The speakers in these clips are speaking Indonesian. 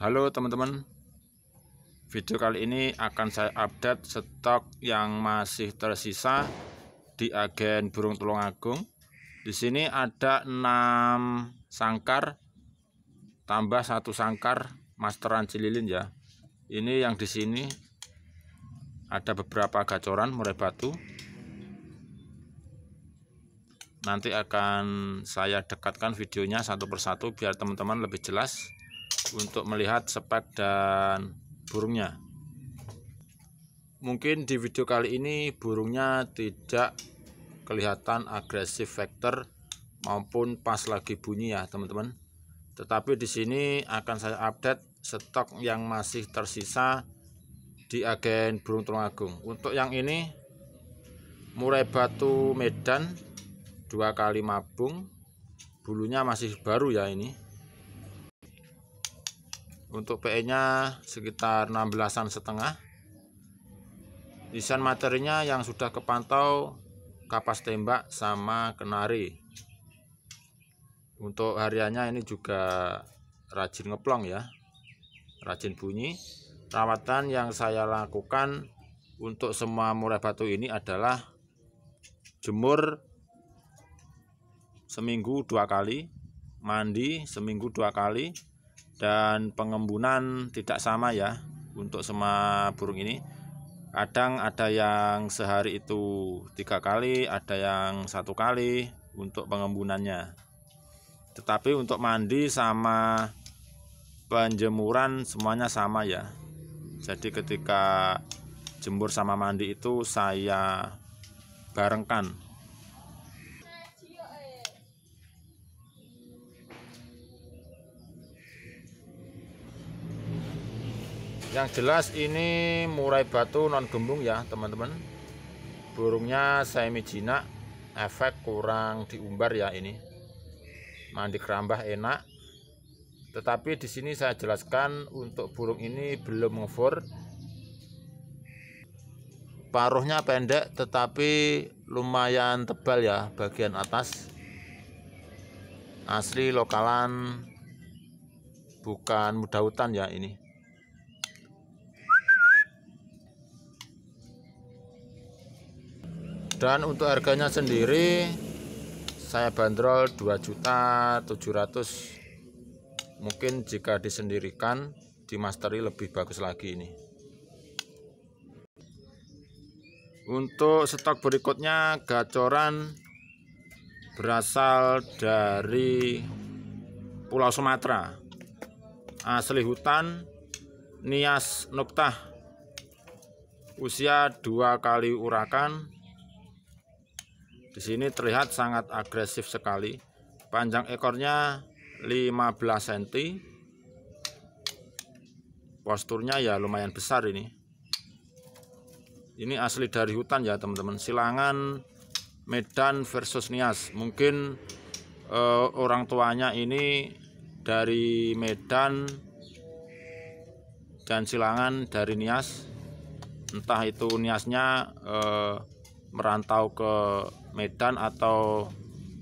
Halo teman-teman Video kali ini akan saya update stok yang masih tersisa di agen burung tulung agung Di sini ada 6 sangkar Tambah satu sangkar masteran cililin ya Ini yang di sini ada beberapa gacoran murai batu Nanti akan saya dekatkan videonya satu persatu biar teman-teman lebih jelas untuk melihat sepet dan burungnya mungkin di video kali ini burungnya tidak kelihatan agresif vektor maupun pas lagi bunyi ya teman-teman tetapi di sini akan saya update stok yang masih tersisa di agen burung tulung agung untuk yang ini murai batu medan dua kali mabung bulunya masih baru ya ini untuk PE nya sekitar 16an setengah desain materinya yang sudah kepantau kapas tembak sama kenari untuk hariannya ini juga rajin ngeplong ya rajin bunyi rawatan yang saya lakukan untuk semua murai batu ini adalah jemur seminggu dua kali mandi seminggu dua kali dan pengembunan tidak sama ya untuk semua burung ini kadang ada yang sehari itu tiga kali ada yang satu kali untuk pengembunannya tetapi untuk mandi sama penjemuran semuanya sama ya jadi ketika jemur sama mandi itu saya barengkan yang jelas ini murai batu non gembung ya teman-teman burungnya semi jinak efek kurang diumbar ya ini mandi kerambah enak tetapi di sini saya jelaskan untuk burung ini belum ngevor paruhnya pendek tetapi lumayan tebal ya bagian atas asli lokalan bukan mudah hutan ya ini dan untuk harganya sendiri saya bandrol juta 2.700 mungkin jika disendirikan dimasteri lebih bagus lagi ini untuk stok berikutnya gacoran berasal dari Pulau Sumatera asli hutan Nias Noktah usia dua kali urakan di sini terlihat sangat agresif sekali. Panjang ekornya 15 cm. Posturnya ya lumayan besar ini. Ini asli dari hutan ya teman-teman. Silangan Medan versus Nias. Mungkin eh, orang tuanya ini dari Medan dan Silangan dari Nias. Entah itu Niasnya eh, merantau ke Medan atau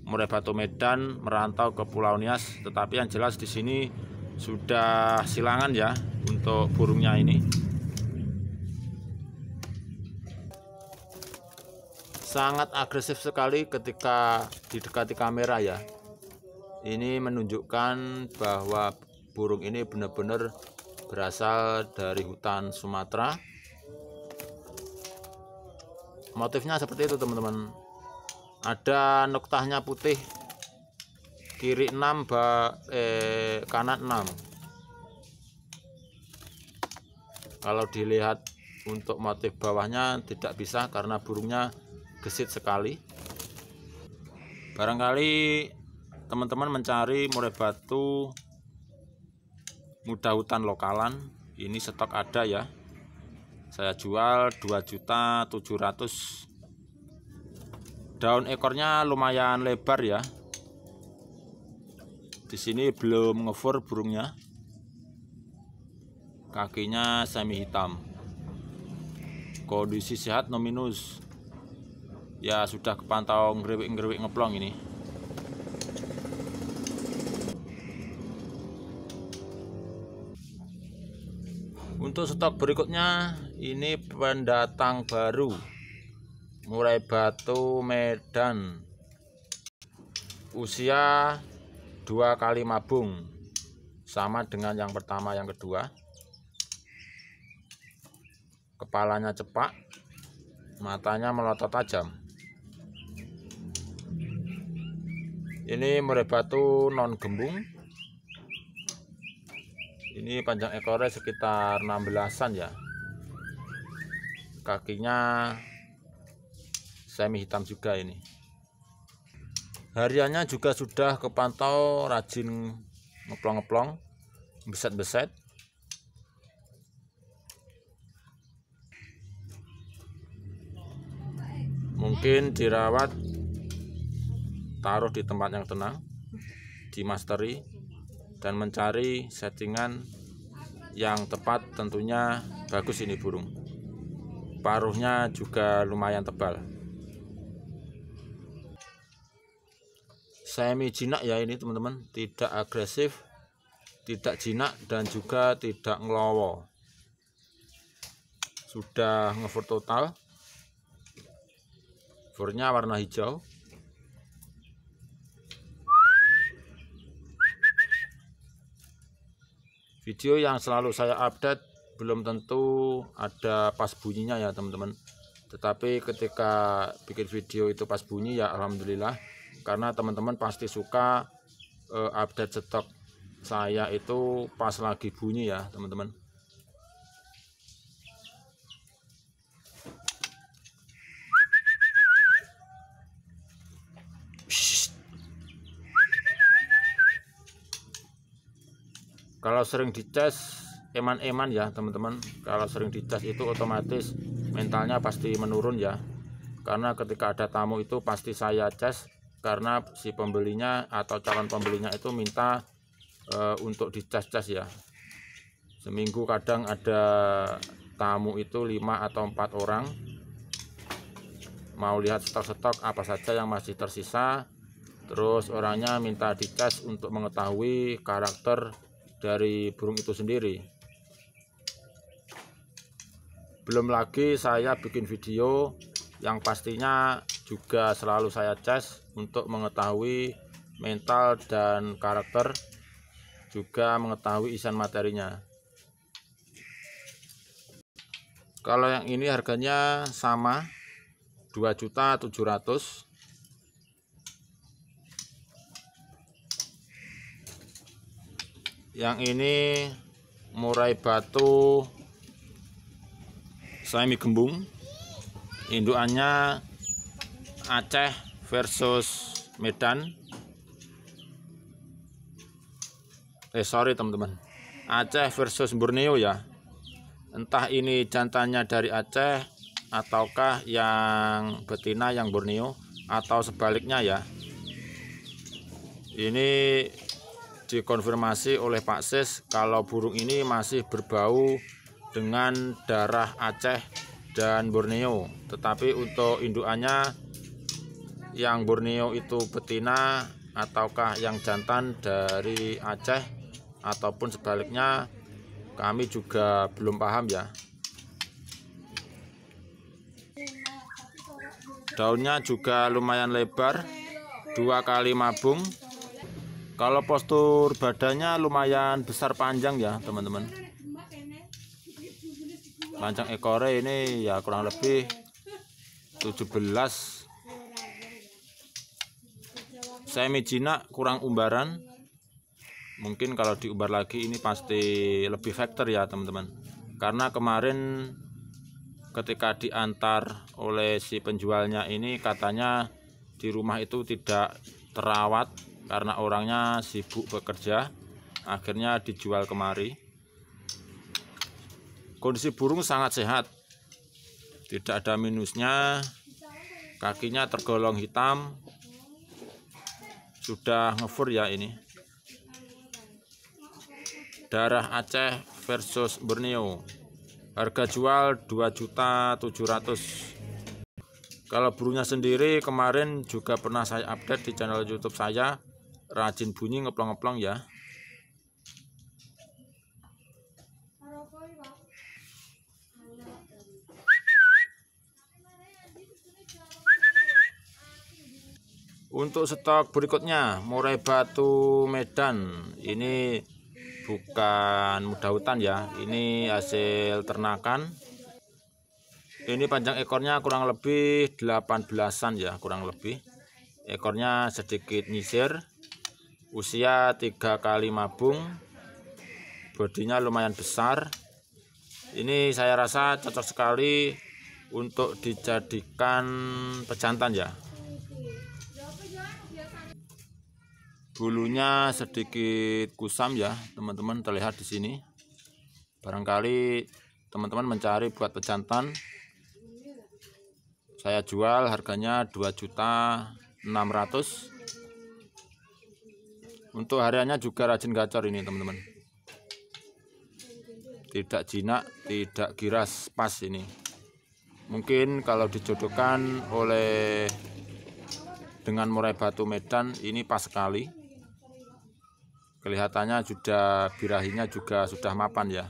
Murai Batu Medan merantau ke Pulau Nias tetapi yang jelas di sini sudah silangan ya untuk burungnya ini sangat agresif sekali ketika didekati kamera ya ini menunjukkan bahwa burung ini benar-benar berasal dari hutan Sumatera motifnya seperti itu teman-teman ada noktahnya putih kiri 6 ba, eh, kanan 6 kalau dilihat untuk motif bawahnya tidak bisa karena burungnya gesit sekali barangkali teman-teman mencari murai batu mudah hutan lokalan ini stok ada ya saya jual 2.700 daun ekornya lumayan lebar ya di sini belum ngefur burungnya kakinya semi hitam kondisi sehat nominus ya sudah kepantau ngerewik-ngerewik ngeplong ini untuk stok berikutnya ini pendatang baru mulai Batu Medan usia dua kali mabung sama dengan yang pertama yang kedua kepalanya cepat, matanya melotot tajam ini murai batu non gembung ini panjang ekornya sekitar 16an ya kakinya semi hitam juga ini hariannya juga sudah kepantau rajin ngeplong-ngeplong beset-beset mungkin dirawat taruh di tempat yang tenang di dimasteri dan mencari settingan yang tepat tentunya bagus ini burung paruhnya juga lumayan tebal semi jinak ya ini teman-teman tidak agresif tidak jinak dan juga tidak ngelowo sudah ngefur total furnya warna hijau video yang selalu saya update belum tentu ada pas bunyinya ya teman-teman tetapi ketika bikin video itu pas bunyi ya Alhamdulillah karena teman-teman pasti suka uh, update stok saya itu pas lagi bunyi ya teman-teman kalau sering dites eman-eman ya teman-teman kalau sering dicas itu otomatis mentalnya pasti menurun ya karena ketika ada tamu itu pasti saya cas karena si pembelinya atau calon pembelinya itu minta e, untuk dicas-cas ya seminggu kadang ada tamu itu 5 atau empat orang mau lihat stok-stok apa saja yang masih tersisa terus orangnya minta dicas untuk mengetahui karakter dari burung itu sendiri belum lagi saya bikin video yang pastinya juga selalu saya cek untuk mengetahui mental dan karakter juga mengetahui isian materinya kalau yang ini harganya sama 2.700 yang ini murai batu saya mie gembung indukannya Aceh versus Medan eh sorry teman-teman Aceh versus Borneo ya entah ini jantannya dari Aceh ataukah yang betina yang Borneo atau sebaliknya ya ini dikonfirmasi oleh Pak Sis kalau burung ini masih berbau dengan darah Aceh dan Borneo tetapi untuk induannya yang Borneo itu betina ataukah yang jantan dari Aceh ataupun sebaliknya kami juga belum paham ya daunnya juga lumayan lebar dua kali mabung kalau postur badannya lumayan besar panjang ya teman-teman Lancang ekornya ini ya kurang lebih 17 semi jinak kurang umbaran mungkin kalau diumbar lagi ini pasti lebih factor ya teman-teman karena kemarin ketika diantar oleh si penjualnya ini katanya di rumah itu tidak terawat karena orangnya sibuk bekerja akhirnya dijual kemari Kondisi burung sangat sehat. Tidak ada minusnya. Kakinya tergolong hitam. Sudah ngefur ya ini. Darah Aceh versus Borneo. Harga jual 2.700. Kalau burungnya sendiri kemarin juga pernah saya update di channel YouTube saya. Rajin bunyi ngeplong-ngeplong ya. Untuk stok berikutnya murai batu Medan ini bukan mudah hutan ya ini hasil ternakan ini panjang ekornya kurang lebih 18an ya kurang lebih ekornya sedikit nyisir usia 3 kali mabung bodinya lumayan besar ini saya rasa cocok sekali untuk dijadikan pejantan ya bulunya sedikit kusam ya teman-teman terlihat di sini barangkali teman-teman mencari buat pejantan saya jual harganya 2 juta 600 untuk hariannya juga rajin gacor ini teman-teman tidak jinak tidak giras pas ini mungkin kalau dijodohkan oleh dengan murai batu medan ini pas sekali Kelihatannya sudah birahinya juga sudah mapan ya.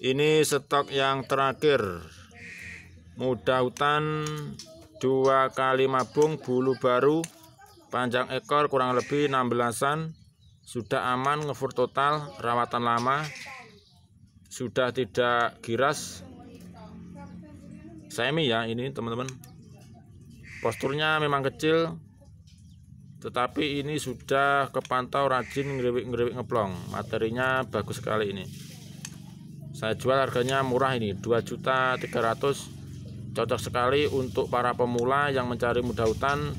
Ini stok yang terakhir. Muda hutan dua kali mabung bulu baru panjang ekor kurang lebih 16-an sudah aman ngefur total rawatan lama sudah tidak giras semi ya ini teman-teman posturnya memang kecil tetapi ini sudah kepantau rajin ngeriwik-ngeriwik ngeplong materinya bagus sekali ini saya jual harganya murah ini juta 2 300 cocok sekali untuk para pemula yang mencari mudah hutan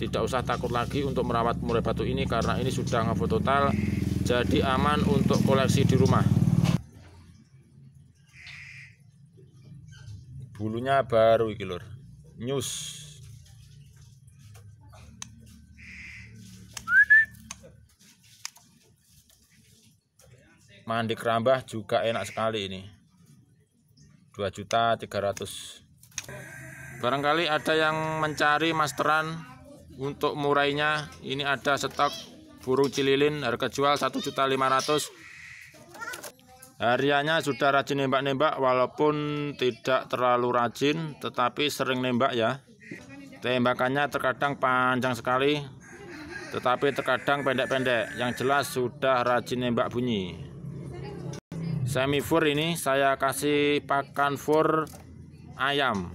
tidak usah takut lagi untuk merawat murai batu ini karena ini sudah ngefoto total jadi aman untuk koleksi di rumah bulunya baru iki lur nyus mandi kerambah juga enak sekali ini 2 juta 300 barangkali ada yang mencari masteran untuk murainya ini ada stok burung cililin harga jual 1 juta 500 Hariannya sudah rajin nembak-nembak walaupun tidak terlalu rajin tetapi sering nembak ya. Tembakannya terkadang panjang sekali tetapi terkadang pendek-pendek. Yang jelas sudah rajin nembak bunyi. Semifur ini saya kasih pakan fur ayam.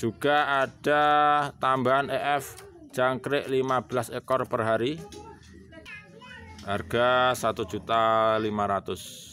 Juga ada tambahan EF jangkrik 15 ekor per hari. Harga 1.500.